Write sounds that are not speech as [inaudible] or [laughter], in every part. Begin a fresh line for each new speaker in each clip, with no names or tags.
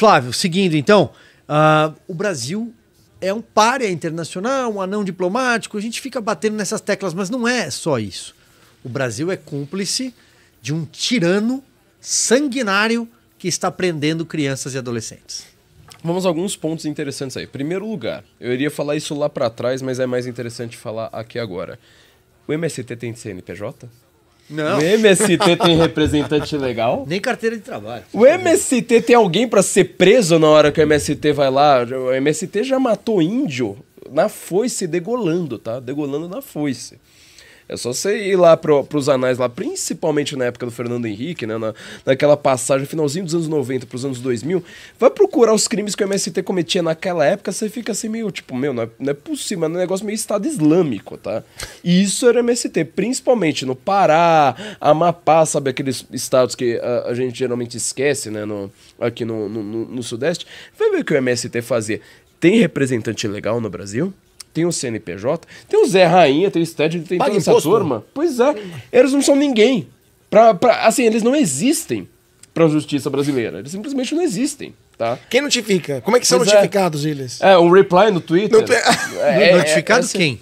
Flávio, seguindo então, uh, o Brasil é um párea é internacional, um anão diplomático, a gente fica batendo nessas teclas, mas não é só isso. O Brasil é
cúmplice de um tirano sanguinário que está prendendo crianças e adolescentes. Vamos a alguns pontos interessantes aí. Primeiro lugar, eu iria falar isso lá para trás, mas é mais interessante falar aqui agora. O MST tem CNPJ? Não. O MST tem representante legal? Nem carteira de trabalho. O MST tem alguém para ser preso na hora que o MST vai lá? O MST já matou índio na foice, degolando, tá? Degolando na foice. É só você ir lá pro, pros anais lá, principalmente na época do Fernando Henrique, né? Na, naquela passagem, finalzinho dos anos 90 pros anos 2000. Vai procurar os crimes que o MST cometia naquela época, você fica assim meio, tipo, meu, não é, não é possível, mas é um negócio meio Estado Islâmico, tá? E isso era MST, principalmente no Pará, Amapá, sabe aqueles estados que a, a gente geralmente esquece, né? No, aqui no, no, no, no Sudeste. Vai ver o que o MST fazia. Tem representante legal no Brasil? tem o CNPJ, tem o Zé Rainha, tem o Sted, tem Paga toda imposto, essa turma. Mano. Pois é, eles não são ninguém. Pra, pra, assim, eles não existem para a justiça brasileira. Eles simplesmente não existem. Tá? Quem notifica? Como é que são pois é.
notificados é. eles?
É, um reply no Twitter. No... É, [laughs] é,
notificados quem? Assim,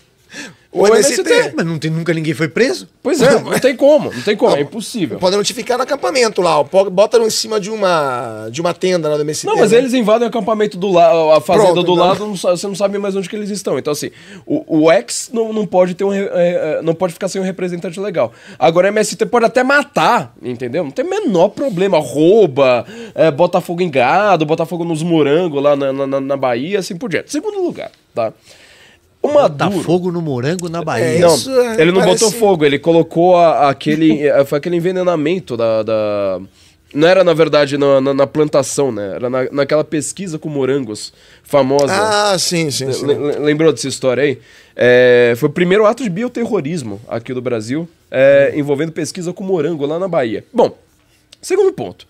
o, o MST. MST. Mas não tem,
nunca ninguém foi preso? Pois é, não tem como, não tem como, é não, é impossível. Podem notificar no acampamento lá, botam em cima de uma, de uma tenda lá do MST. Não, mas né?
eles invadem o acampamento do lado, a fazenda Pronto, do não. lado, não, você não sabe mais onde que eles estão. Então, assim, o, o ex não, não pode ter um. É, é, não pode ficar sem um representante legal. Agora, o MST pode até matar, entendeu? Não tem o menor problema. Rouba, é, bota fogo em gado, bota fogo nos morangos lá na, na, na Bahia, assim por diante. Segundo lugar, tá? O Maduro. fogo no morango na é, Bahia. É, não, isso, ele não parece... botou fogo, ele colocou a, aquele. [laughs] foi aquele envenenamento da... da... Não era, na verdade, na, na, na plantação, né? Era na, naquela pesquisa com morangos famosa. Ah, sim, sim. sim. Lembrou dessa história aí? É, foi o primeiro ato de bioterrorismo aqui do Brasil, é, envolvendo pesquisa com morango lá na Bahia. Bom, segundo ponto.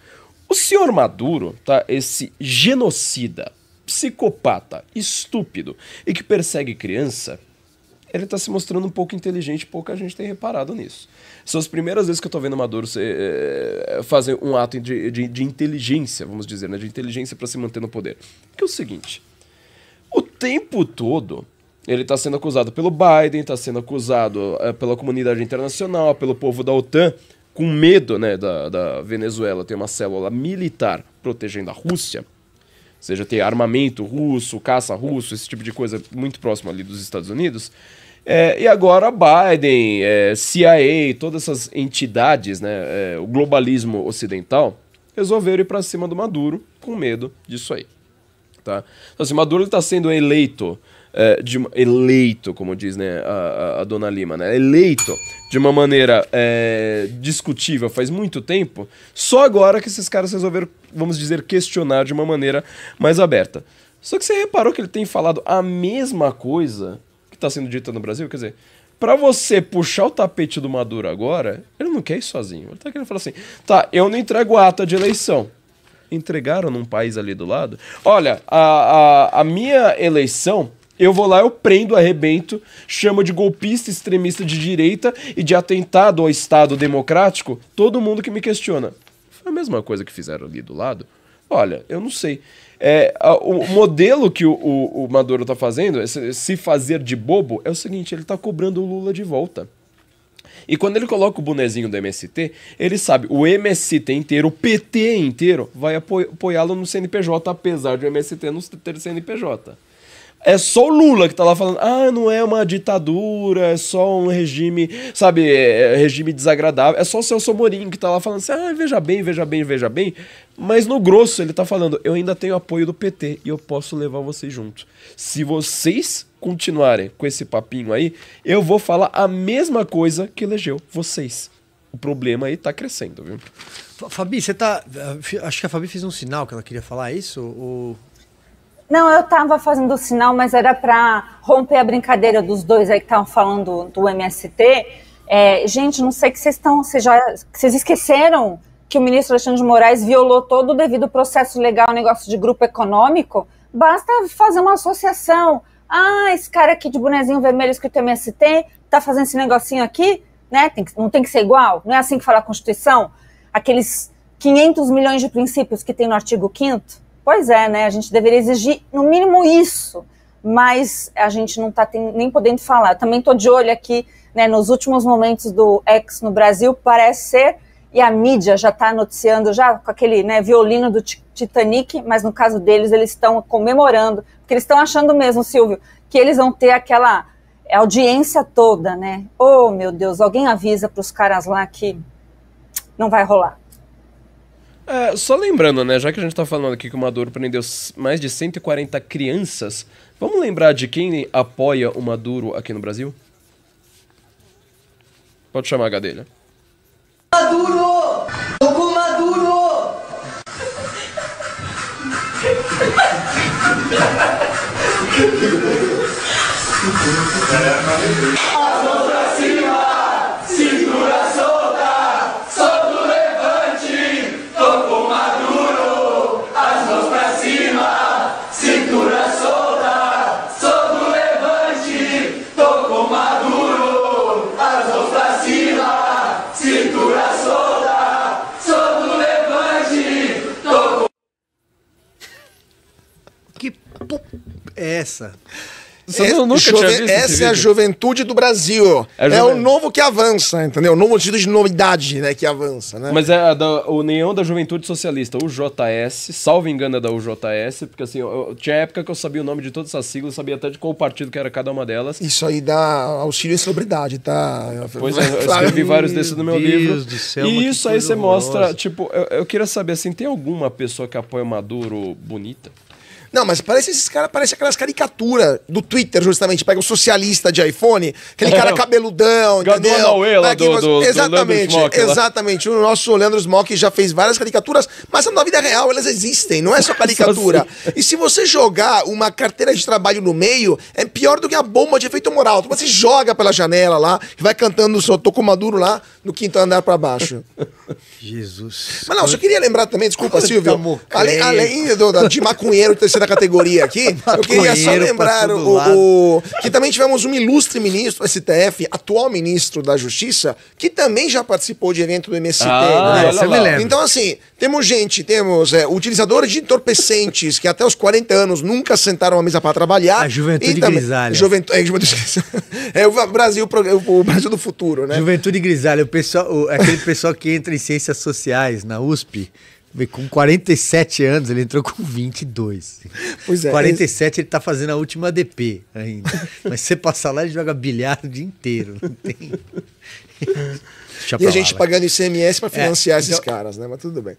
O senhor Maduro, tá? Esse genocida, psicopata, estúpido e que persegue criança, ele está se mostrando um pouco inteligente, pouca gente tem reparado nisso. São as primeiras vezes que eu estou vendo Maduro ser, eh, fazer um ato de, de, de, inteligência, vamos dizer, né? de inteligência para se manter no poder. Que é o seguinte: o tempo todo ele está sendo acusado pelo Biden, está sendo acusado é, pela comunidade internacional, pelo povo da OTAN, com medo né, da, da Venezuela ter uma célula militar protegendo a Rússia seja ter armamento russo, caça russo, esse tipo de coisa muito próximo ali dos Estados Unidos. É, e agora Biden, é, CIA, todas essas entidades, né, é, o globalismo ocidental, resolveram ir para cima do Maduro com medo disso aí. Tá? Então, assim, Maduro está sendo eleito é, de, eleito, como diz né, a, a, dona Lima, né, eleito de uma maneira é, discutível faz muito tempo, só agora que esses caras resolveram, vamos dizer, questionar de uma maneira mais aberta. Só que você reparou que ele tem falado a mesma coisa que está sendo dita no Brasil? Quer dizer, para você puxar o tapete do Maduro agora, ele não quer ir sozinho. Ele tá querendo falar assim: tá, eu não entrego ata de eleição. Entregaram num país ali do lado. Olha, a, a, a minha eleição eu vou lá, eu prendo, arrebento, chamo de golpista, extremista de direita e de atentado ao Estado democrático todo mundo que me questiona. Foi a mesma coisa que fizeram ali do lado? Olha, eu não sei. É, a, o modelo que o, o, o Maduro está fazendo, esse, se fazer de bobo, é o seguinte: ele está cobrando o Lula de volta. E quando ele coloca o bonezinho do MST, ele sabe, o MST inteiro, o PT inteiro, vai apoiá-lo no CNPJ, apesar de o MST não ter CNPJ. É só o Lula que tá lá falando, ah, não é uma ditadura, é só um regime, sabe, é, é regime desagradável. É só o Celso somorim que tá lá falando assim, ah, veja bem, veja bem, veja bem. Mas no grosso ele tá falando, eu ainda tenho apoio do PT e eu posso levar vocês junto. Se vocês continuarem com esse papinho aí, eu vou falar a mesma coisa que elegeu vocês. O problema aí tá crescendo, viu?
Fabi, você tá. Eh, acho que a Fabi fez um sinal que ela queria falar é
isso? Ou não, eu estava fazendo o sinal, mas era para romper a brincadeira dos dois aí que estavam falando do, MST. É, gente, não sei que vocês estão, vocês já, vocês esqueceram que o ministro Alexandre de Moraes violou todo o devido processo legal, negócio de grupo econômico. Basta fazer uma associação. Ah, esse cara aqui de bonezinho vermelho escrito MST tá fazendo esse negocinho aqui, né? Tem que, não tem que ser igual. Não é assim que fala a Constituição. Aqueles 500 milhões de princípios que tem no artigo 5 Pois é, né? A gente deveria exigir no mínimo isso, mas a gente não está nem podendo falar. Também estou de olho aqui né, nos últimos momentos do ex no Brasil, parece ser, e a mídia já está noticiando, já com aquele né, violino do Titanic, mas no caso deles, eles estão comemorando, porque eles estão achando mesmo, Silvio, que eles vão ter aquela audiência toda, né? Oh, meu Deus, alguém avisa para os caras lá que não vai rolar.
É, só lembrando, né, já que a gente está falando aqui que o Maduro prendeu mais de 140 crianças, vamos lembrar de quem apoia o Maduro aqui no Brasil? Pode chamar a gadelha. Maduro! O Maduro! Caramba. É,
que é essa? É, jove, essa é a
juventude do Brasil. É, é, o novo que avança, entendeu? O novo sentido de novidade, né? Que avança, né? Mas é
a da União da Juventude Socialista, UJS, salvo engano é da UJS, porque assim, eu, tinha época que eu sabia o nome de todas essas siglas, sabia até de qual partido que era cada uma delas.
Isso aí dá auxílio e celebridade, tá? Pois é, eu escrevi vários desses no meu Deus livro. Do céu, e isso aí você mostra,
tipo, eu, eu queria saber assim, tem alguma pessoa que apoia o Maduro bonita?
Não, mas parece esses caras, parece aquelas caricaturas do Twitter, justamente. Pega o socialista de iPhone, aquele cara é. cabeludão, entendeu? Nauela, do, mas... do, exatamente, do Smock, exatamente. Lá. O nosso Leandro Smock já fez várias caricaturas, mas na vida real elas existem, não é só [laughs] caricatura. E se você jogar uma carteira de trabalho no meio, é pior do que a bomba de efeito moral. Então você joga pela janela lá e vai cantando o seu toco maduro lá no quinto andar para baixo. Jesus. Mas não, só queria lembrar também, desculpa, Silvio. Além, além do, da, de maconheiro ter [laughs] da categoria aqui, [laughs] eu queria só lembrar o, o, que também tivemos um ilustre ministro do STF, atual ministro da Justiça, que também já participou de evento do MST. Ah, né? Você me lembra. Então, assim, temos gente, temos é, utilizadores de entorpecentes que até os 40 anos nunca sentaram à mesa para trabalhar. A juventude também, grisalha. Juventude, é, juventude [laughs] É o Brasil, o Brasil do futuro, né? Juventude grisalha, o pessoal, o, aquele pessoal que entra em ciências sociais na USP com 47 anos, ele entrou com 22. Pois é. 47 ele tá fazendo a última DP ainda. [laughs] Mas você passar
lá, ele joga bilhar o dia inteiro. Não tem. [laughs] e a gente lá, pagando
ICMS para é, financiar é, esses então... caras, né? Mas tudo bem.